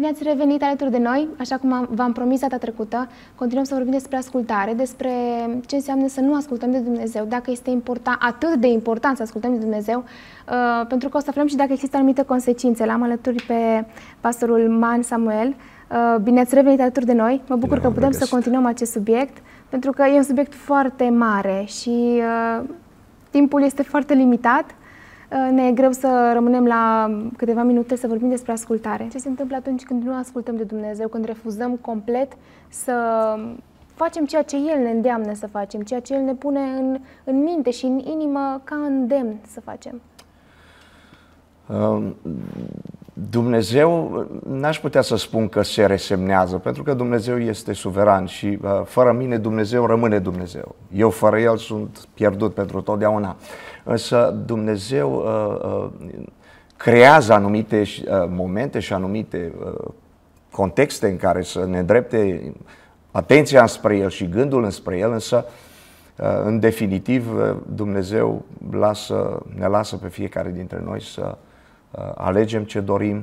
Bine ați revenit alături de noi. Așa cum v-am promis data trecută, continuăm să vorbim despre ascultare, despre ce înseamnă să nu ascultăm de Dumnezeu, dacă este important, atât de important să ascultăm de Dumnezeu, uh, pentru că o să aflăm și dacă există anumite consecințe. L-am alături pe pastorul Man Samuel. Uh, bine ați revenit alături de noi. Mă bucur bine că putem să continuăm acest subiect, pentru că e un subiect foarte mare și uh, timpul este foarte limitat Uh, ne e greu să rămânem la câteva minute să vorbim despre ascultare. Ce se întâmplă atunci când nu ascultăm de Dumnezeu, când refuzăm complet să facem ceea ce El ne îndeamnă să facem, ceea ce El ne pune în, în minte și în inimă ca îndemn să facem? Um, Dumnezeu, n-aș putea să spun că se resemnează, pentru că Dumnezeu este suveran și uh, fără mine Dumnezeu rămâne Dumnezeu. Eu fără El sunt pierdut pentru totdeauna. Însă Dumnezeu uh, uh, creează anumite momente și anumite contexte în care să ne drepte atenția spre El și gândul înspre El, însă în definitiv Dumnezeu lasă, ne lasă pe fiecare dintre noi să Uh, alegem ce dorim,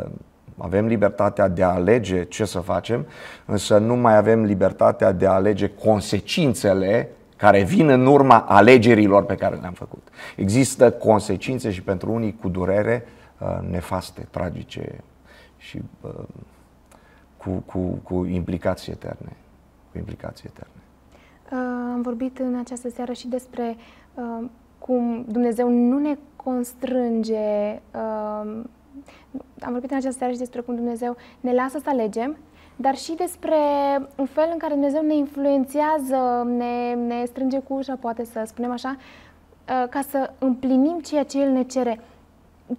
uh, avem libertatea de a alege ce să facem, însă nu mai avem libertatea de a alege consecințele care vin în urma alegerilor pe care le-am făcut. Există consecințe și pentru unii cu durere uh, nefaste, tragice și cu, cu, cu implicații eterne. Cu implicații eterne. Am vorbit în această seară și despre cum Dumnezeu nu ne constrânge. Um, am vorbit în această seară și despre cum Dumnezeu ne lasă să alegem, dar și despre un fel în care Dumnezeu ne influențează, ne, ne strânge cu ușa, poate să spunem așa, uh, ca să împlinim ceea ce El ne cere.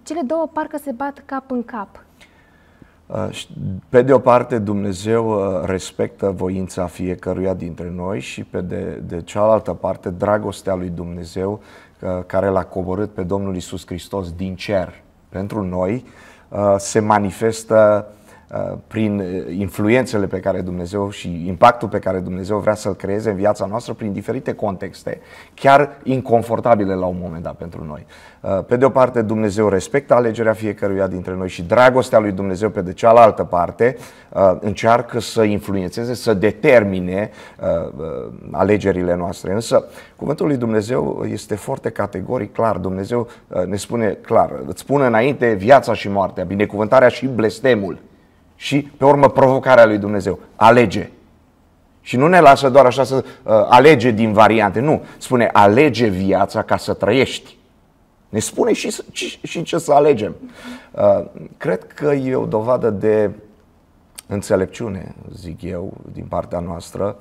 Cele două parcă se bat cap în cap. Uh, pe de o parte, Dumnezeu uh, respectă voința fiecăruia dintre noi și pe de, de cealaltă parte, dragostea lui Dumnezeu care l-a coborât pe Domnul Isus Hristos din cer pentru noi, uh, se manifestă Uh, prin uh, influențele pe care Dumnezeu și impactul pe care Dumnezeu vrea să-l creeze în viața noastră prin diferite contexte, chiar inconfortabile la un moment dat pentru noi. Uh, pe de o parte, Dumnezeu respectă alegerea fiecăruia dintre noi și dragostea lui Dumnezeu, pe de cealaltă parte, încearcă să influențeze, să determine alegerile noastre. Însă, cuvântul lui Dumnezeu este foarte categoric, clar. Dumnezeu ne spune clar, îți spune înainte viața și moartea, binecuvântarea și blestemul și, pe urmă, provocarea lui Dumnezeu. Alege. Și nu ne lasă doar așa să uh, alege din variante. Nu. Spune, alege viața ca să trăiești. Ne spune și, și, și ce să alegem. Uh, cred că e o dovadă de înțelepciune, zic eu, din partea noastră,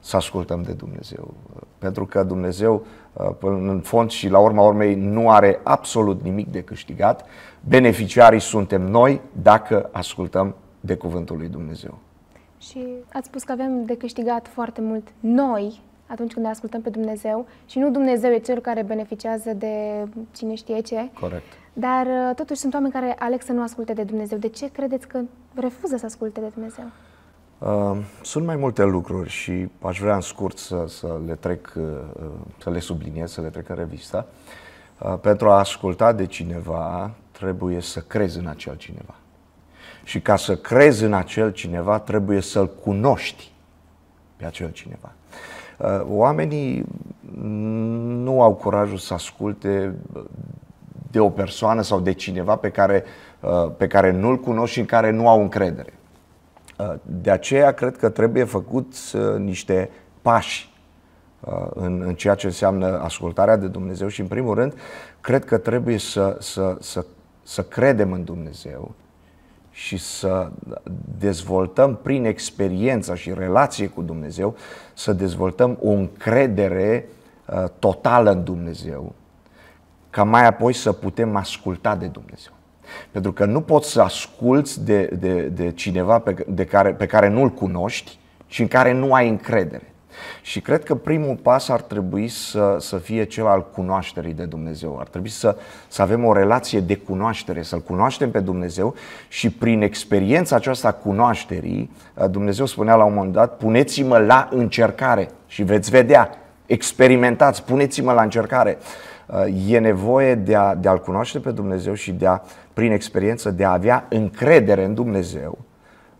să ascultăm de Dumnezeu. Pentru că Dumnezeu, uh, în fond și la urma urmei, nu are absolut nimic de câștigat. Beneficiarii suntem noi dacă ascultăm de cuvântul lui Dumnezeu. Și ați spus că avem de câștigat foarte mult noi atunci când ne ascultăm pe Dumnezeu și nu Dumnezeu e cel care beneficiază de cine știe ce. Corect. Dar uh, totuși sunt oameni care aleg să nu asculte de Dumnezeu. De ce credeți că refuză să asculte de Dumnezeu? Uh, sunt mai multe lucruri și aș vrea în scurt să, să le trec, uh, să le subliniez, să le trec în revista. Uh, pentru a asculta de cineva, trebuie să crezi în acel cineva. Și ca să crezi în acel cineva, trebuie să-l cunoști pe acel cineva. Uh, oamenii nu au curajul să asculte uh, de o persoană sau de cineva pe care, uh, pe care nu-l cunoști, și în care nu au încredere. De aceea cred că trebuie făcut niște pași în, în ceea ce înseamnă ascultarea de Dumnezeu și, în primul rând, cred că trebuie să, să, să, să credem în Dumnezeu, și să dezvoltăm prin experiența și relație cu Dumnezeu, să dezvoltăm o încredere uh, totală în Dumnezeu, ca mai apoi să putem asculta de Dumnezeu. Pentru că nu poți să asculți de, de, de cineva pe, de care, pe care nu-l cunoști și în care nu ai încredere. Și cred că primul pas ar trebui să, să fie cel al cunoașterii de Dumnezeu. Ar trebui să, să avem o relație de cunoaștere, să-L cunoaștem pe Dumnezeu și prin experiența aceasta cunoașterii, Dumnezeu spunea la un moment dat, puneți-mă la încercare și veți vedea, experimentați, puneți-mă la încercare e nevoie de, a, de a-L cunoaște pe Dumnezeu și de a, prin experiență, de a avea încredere în Dumnezeu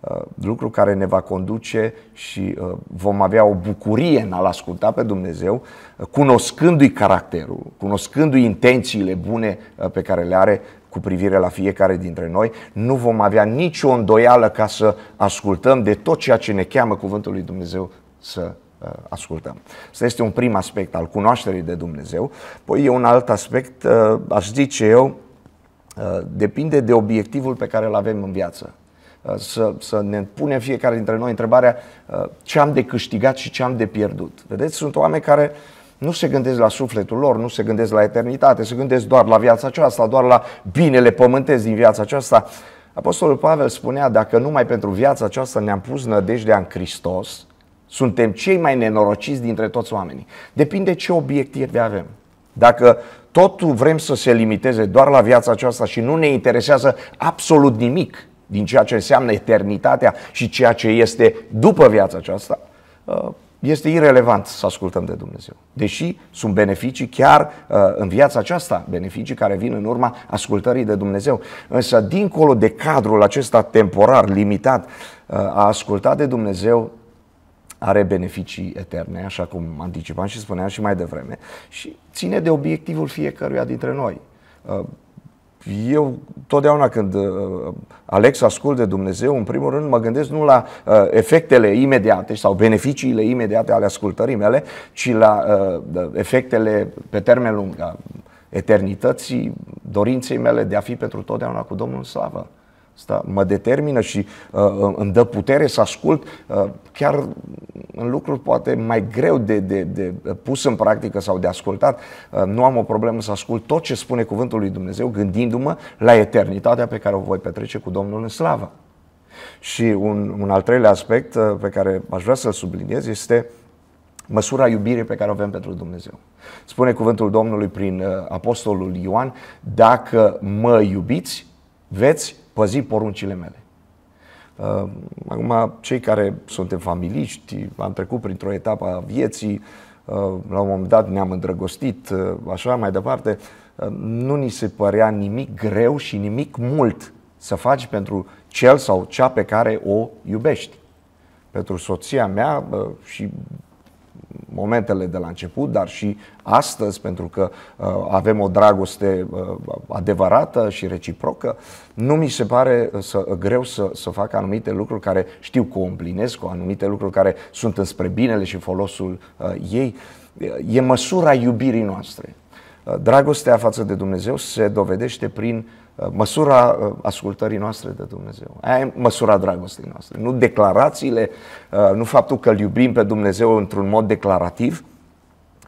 Uh, lucru care ne va conduce și uh, vom avea o bucurie în a-L asculta pe Dumnezeu, uh, cunoscându-i caracterul, cunoscându-i intențiile bune pe care le are cu privire la fiecare dintre noi, nu vom avea nicio îndoială ca să ascultăm de tot ceea ce ne cheamă Cuvântul lui Dumnezeu să ascultăm. Asta este un prim aspect al cunoașterii de Dumnezeu. Păi e un alt aspect, aș zice eu, depinde de obiectivul pe care îl avem în viață. Uh, să, să ne punem fiecare dintre noi întrebarea uh, ce am de câștigat și ce am de pierdut. Vedeți, sunt oameni care nu se gândesc la sufletul lor, nu se gândesc la eternitate, se gândesc doar la viața aceasta, doar la binele pământesc din viața aceasta. Apostolul Pavel spunea, dacă numai pentru viața aceasta ne-am pus nădejdea în Hristos, suntem cei mai nenorociți dintre toți oamenii. Depinde ce obiective avem. Dacă totul vrem să se limiteze doar la viața aceasta și nu ne interesează absolut nimic din ceea ce înseamnă eternitatea și ceea ce este după viața aceasta, uh, este irelevant să ascultăm de Dumnezeu. Deși sunt beneficii chiar uh, în viața aceasta, beneficii care vin în urma ascultării de Dumnezeu. Însă, dincolo de cadrul acesta temporar, limitat, uh, a asculta de Dumnezeu are beneficii eterne, așa cum anticipam și spuneam și mai devreme, și ține de obiectivul fiecăruia dintre noi eu, totdeauna când uh, aleg să ascult de Dumnezeu, în primul rând mă gândesc nu la uh, efectele imediate sau beneficiile imediate ale ascultării mele, ci la uh, efectele pe termen lung, a eternității, dorinței mele de a fi pentru totdeauna cu Domnul în slavă. Asta mă determină și uh, uh, îmi dă putere să ascult uh, chiar în lucruri poate mai greu de, de, de pus în practică sau de ascultat. Uh, nu am o problemă să ascult tot ce spune cuvântul lui Dumnezeu gândindu-mă la eternitatea pe care o voi petrece cu Domnul în slavă. Și un, un al treilea aspect uh, pe care aș vrea să-l subliniez este măsura iubirii pe care o avem pentru Dumnezeu. Spune cuvântul Domnului prin uh, Apostolul Ioan, dacă mă iubiți, veți păzi poruncile mele. Uh, acum, cei care suntem familiști, am trecut printr-o etapă a vieții, uh, la un moment dat ne-am îndrăgostit, uh, așa mai departe, nu ni se părea nimic greu și nimic mult să faci pentru cel sau cea pe care o iubești. Pentru soția mea și momentele de la început, dar și astăzi, pentru că uh, avem o dragoste uh, adevărată și reciprocă, nu mi se pare uh, să, uh, greu să, să fac anumite lucruri care știu că o împlinesc, o anumite lucruri care sunt înspre binele și folosul uh, ei. E măsura iubirii noastre. Uh, dragostea față de Dumnezeu se dovedește prin uh, măsura uh, ascultării noastre de Dumnezeu. Aia e măsura dragostei noastre. Nu declarațiile, uh, nu faptul că îl iubim pe Dumnezeu într-un mod declarativ,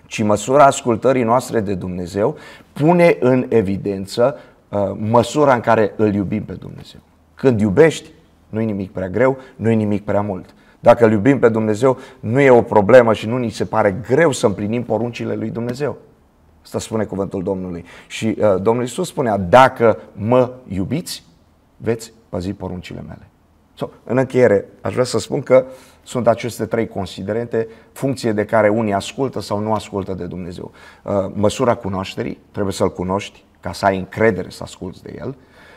ci măsura ascultării noastre de Dumnezeu pune în evidență uh, măsura în care îl iubim pe Dumnezeu. Când iubești, nu e nimic prea greu, nu e nimic prea mult. Dacă îl iubim pe Dumnezeu, nu e o problemă și nu ni se pare greu să împlinim poruncile lui Dumnezeu. Asta spune cuvântul Domnului. Și uh, Domnul Isus spunea, dacă mă iubiți, veți păzi poruncile mele. So, în încheiere, aș vrea să spun că sunt aceste trei considerente, funcție de care unii ascultă sau nu ascultă de Dumnezeu. Uh, măsura cunoașterii, trebuie să-L cunoști ca să ai încredere să asculți de El.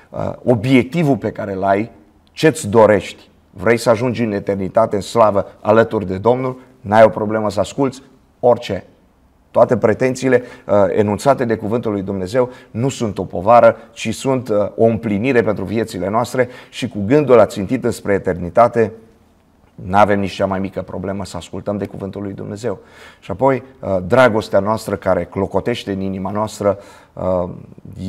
Uh, obiectivul pe care îl ai, ce-ți dorești. Vrei să ajungi în eternitate, în slavă, alături de Domnul, n-ai o problemă să asculți orice toate pretențiile uh, enunțate de Cuvântul lui Dumnezeu nu sunt o povară, ci sunt uh, o împlinire pentru viețile noastre și cu gândul ațintit înspre eternitate, nu avem nici cea mai mică problemă să ascultăm de cuvântul lui Dumnezeu. Și apoi, uh, dragostea noastră care clocotește în inima noastră uh,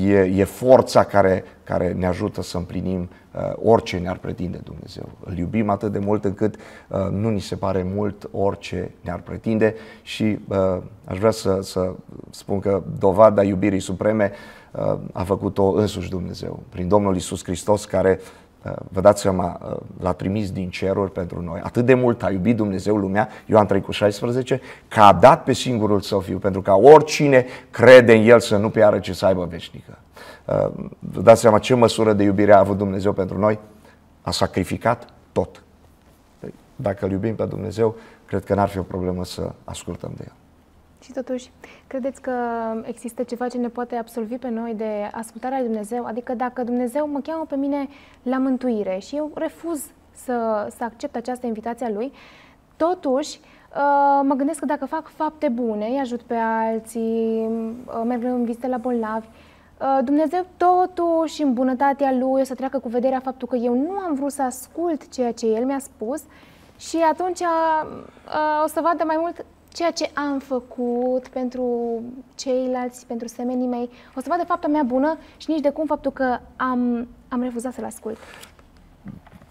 e, e forța care, care ne ajută să împlinim uh, orice ne-ar pretinde Dumnezeu. Îl iubim atât de mult încât nu ni se pare mult orice ne-ar pretinde și aș vrea să, să spun că dovada iubirii supreme a făcut-o însuși Dumnezeu, prin Domnul Isus Hristos care Uh, vă dați seama, uh, l-a trimis din ceruri pentru noi. Atât de mult a iubit Dumnezeu lumea, Ioan 3 cu 16, că a dat pe singurul său fiu, pentru ca oricine crede în el să nu piară, ce să aibă veșnică. Uh, vă dați seama ce măsură de iubire a avut Dumnezeu pentru noi? A sacrificat tot. Păi, dacă îl iubim pe Dumnezeu, cred că n-ar fi o problemă să ascultăm de el. Și totuși, credeți că există ceva ce ne poate absolvi pe noi de ascultarea lui Dumnezeu? Adică dacă Dumnezeu mă cheamă pe mine la mântuire și eu refuz să, să accept această invitație a Lui, totuși uh, mă gândesc că dacă fac fapte bune, îi ajut pe alții, uh, merg în vizită la bolnavi, uh, Dumnezeu totuși în bunătatea Lui o să treacă cu vederea faptul că eu nu am vrut să ascult ceea ce El mi-a spus și atunci o să vadă mai mult ceea ce am făcut pentru ceilalți, pentru semenii mei, o să vadă fapta mea bună și nici de cum faptul că am, am refuzat să-l ascult.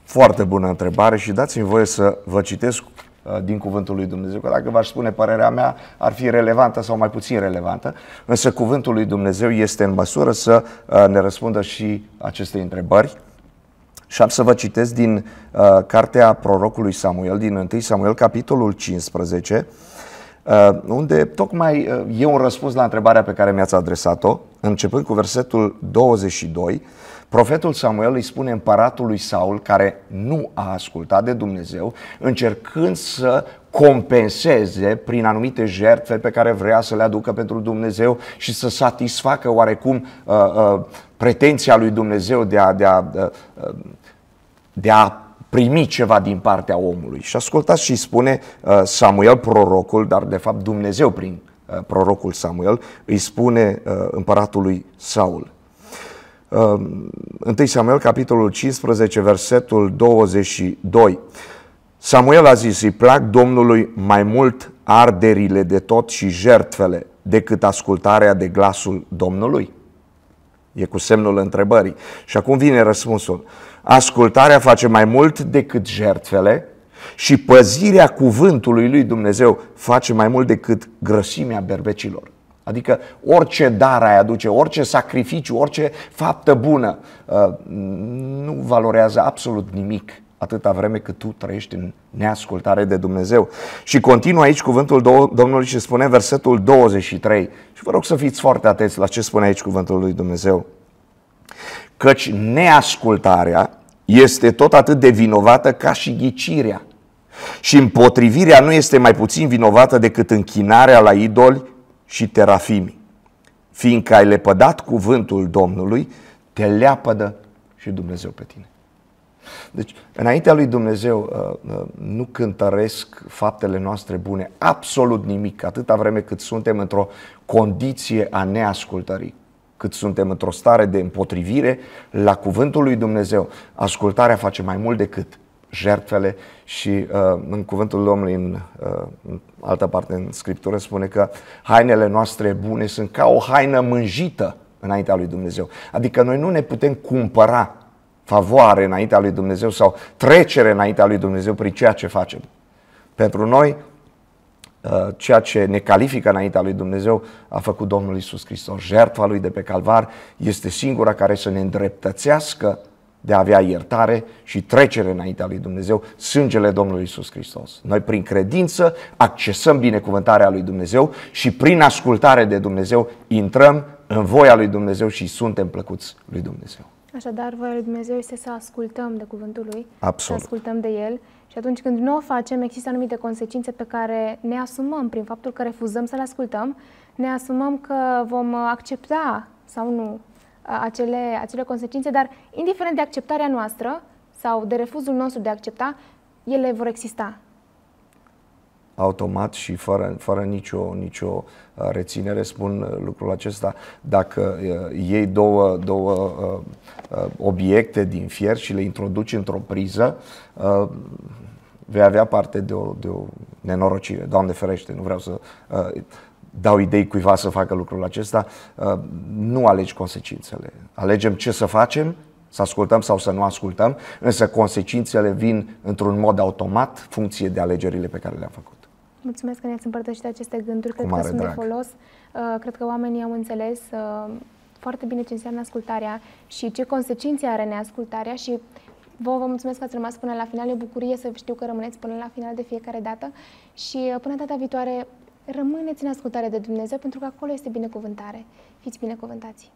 Foarte bună întrebare și dați-mi voie să vă citesc uh, din cuvântul lui Dumnezeu, că dacă v-aș spune părerea mea, ar fi relevantă sau mai puțin relevantă, însă cuvântul lui Dumnezeu este în măsură să uh, ne răspundă și aceste întrebări. Și am să vă citesc din uh, cartea prorocului Samuel, din 1 Samuel, capitolul 15, Uh, unde tocmai uh, e un răspuns la întrebarea pe care mi-ați adresat-o, începând cu versetul 22, Profetul Samuel îi spune împăratului Saul, care nu a ascultat de Dumnezeu, încercând să compenseze prin anumite jertfe pe care vrea să le aducă pentru Dumnezeu și să satisfacă oarecum uh, uh, pretenția lui Dumnezeu de a, de a, uh, uh de a primi ceva din partea omului. Și ascultați și spune uh, Samuel prorocul, dar de fapt Dumnezeu prin uh, prorocul Samuel, îi spune uh, împăratului Saul. 1 Samuel, capitolul 15, versetul 22. Samuel a zis, îi plac Domnului mai mult arderile de tot și jertfele decât ascultarea de glasul Domnului. E cu semnul întrebării. Și acum vine răspunsul. Ascultarea face mai mult decât jertfele și păzirea cuvântului lui Dumnezeu face mai mult decât grăsimea berbecilor. Adică orice dar ai aduce, orice sacrificiu, orice faptă bună uh, nu valorează absolut nimic atâta vreme cât tu trăiești în neascultare de Dumnezeu. Și continuă aici cuvântul Domnului și spune versetul 23. Și vă rog să fiți foarte atenți la ce spune aici cuvântul lui Dumnezeu. Căci neascultarea este tot atât de vinovată ca și ghicirea. Și împotrivirea nu este mai puțin vinovată decât închinarea la idoli și terafimi. Fiindcă ai lepădat cuvântul Domnului, te leapădă și Dumnezeu pe tine. Deci, înaintea lui Dumnezeu uh, uh, nu cântăresc faptele noastre bune absolut nimic, atâta vreme cât suntem într-o condiție a neascultării cât suntem într-o stare de împotrivire la cuvântul lui Dumnezeu. Ascultarea face mai mult decât jertfele și uh, în cuvântul Domnului în, uh, în altă parte în Scriptură spune că hainele noastre bune sunt ca o haină mânjită înaintea lui Dumnezeu. Adică noi nu ne putem cumpăra favoare înaintea lui Dumnezeu sau trecere înaintea lui Dumnezeu prin ceea ce facem. Pentru noi, uh, ceea ce ne califică înaintea lui Dumnezeu a făcut Domnul Isus Hristos. Jertfa lui de pe calvar este singura care să ne îndreptățească de a avea iertare și trecere înaintea lui Dumnezeu, sângele Domnului Isus Hristos. Noi prin credință accesăm binecuvântarea lui Dumnezeu și prin ascultare de Dumnezeu intrăm în voia lui Dumnezeu și suntem plăcuți lui Dumnezeu. Așadar, voia lui Dumnezeu este să ascultăm de cuvântul lui, Absolut. să ascultăm de el și atunci când nu o facem, există anumite consecințe pe care ne asumăm prin faptul că refuzăm să le ascultăm, ne asumăm că vom accepta sau nu acele, acele consecințe, dar indiferent de acceptarea noastră sau de refuzul nostru de a accepta, ele vor exista automat și fără, fără nicio, nicio uh, reținere spun uh, lucrul acesta. Dacă uh, iei două, două obiecte din fier și le introduci într-o priză, vei avea parte de o, de o nenorocire. Doamne ferește, nu vreau să dau idei cuiva să facă lucrul acesta. Nu alegi consecințele. Alegem ce să facem să ascultăm sau să nu ascultăm, însă consecințele vin într-un mod automat, funcție de alegerile pe care le-am făcut. Mulțumesc că ne-ați împărtășit aceste gânduri, Cu cred că sunt drag. de folos. Uh, cred că oamenii au înțeles uh, foarte bine ce înseamnă ascultarea și ce consecințe are neascultarea și Vă, vă mulțumesc că ați rămas până la final. E bucurie să știu că rămâneți până la final de fiecare dată și uh, până data viitoare rămâneți în ascultare de Dumnezeu pentru că acolo este binecuvântare. Fiți binecuvântați!